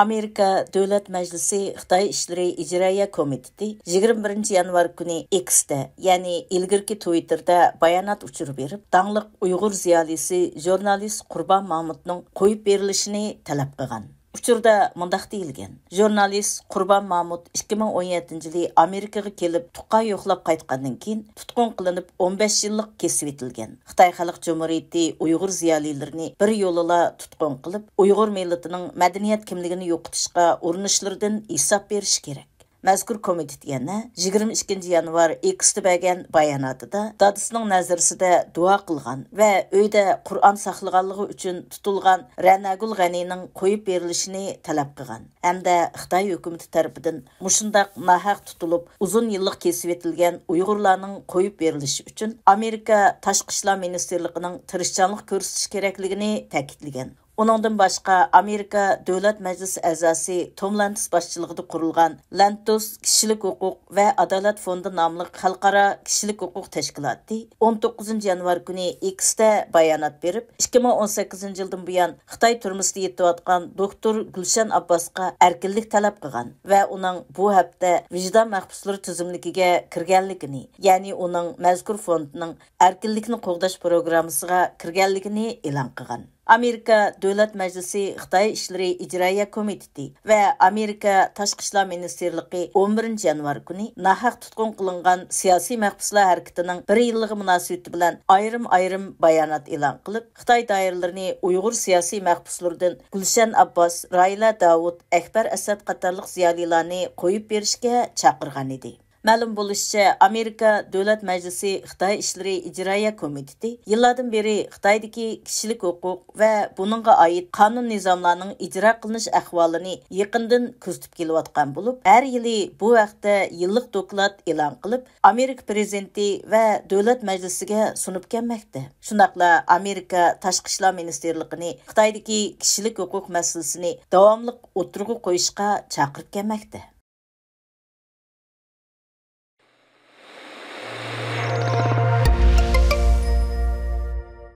Америка Дәүләт мәҗлесе Хытай эшләре иҗраия комитеты 21 январ күні X-дә, ягъни илгирки Twitter-да баянат учыр беріп, даңлық уйгыр зыялысы журналист Құрбан Мамутның қойып берилишен таләп кылган. Учурда мындак елген, Журналист Құрбан Мамуд 2017 жылы Америкага келіп тукка йоклап кайткандан кейін, туткун кылынып 15 жыллык кесип этилген. Кытай Халык Жумһурияты уйгур зыялилерин бир жолула туткун кылып, уйгур милләтенең мәдәният кимлигин юктышка урынышлардан исәп бериш керек mazkur комитет yana 22 yanvar eksti бәген bayonotida dadisining nazrisida duo qilgan va uyda qur'on saqlaganligi uchun tutilgan ranagul g'aniyning qo'yib berilishini talab qilgan hamda xitoy hukumati tarafidan mushundoq мұшындақ tutilib uzun yillik kesib etilgan uyg'urlarning qo'yib berilishi uchun amerika tashqi ishlar ministrligining tirishchanlik ko'rsatish Оныңдың башқа Америка Дәүләт Мәҗлесе әгъзасы Том Лантус башчылығыды құрылған Лантус кішілік хукук вә адалат фонды намлық қалқара кішілік хукук тәшкилаты 19 январ күні x те баянат беріп, 2018 жылдың бұян Қытай тұрмысты етті атқан доктор Гүлшан Аббасқа эркинлек талап қыған вә оның бұ әпті виждан мәхбуслары түзімлікіге киргәнлигини, яғни оның мәзкур фондның эркинлекне кугдаш программасына киргәнлигини элан кылган. Америка Dövlət Мәҗлесе Xitay эшләре İcraiyyə Komiteti və Америка Tashqi İşlər 11 yanvar көне нахак tutqun кылынган siyasi мәхбуслар hərəkətinin 1 illiği münasibəti bilan айрым айрым баянат elan кылып, Xitay даирләренә уйгыр siyasi мәхбуслардан Гүлшан Аббас, Райла Davud, Əkbər Əsəd qatarlıq ziyalilərini иде. Ma'lum bo'lishicha, Америка Davlat Majlisi Xitoy ishlari ijroiya komiteti yillardan beri Xitoydagi kishilik huquq va buningga oid qonun nizomlarining ijro qilinish ahvolini yaqindan kuzatib kelayotgan bo'lib, har yili bu vaqtda yillik doklad e'lon qilib, Amerika prezidenti va Davlat Majlisiga sunib kelmoqda. Shunaqla Amerika Tashqi ishlar ministerligini Xitoydagi kishilik huquq masalasini davomli o'tirg'i qo'yishga chaqirib kelmoqda.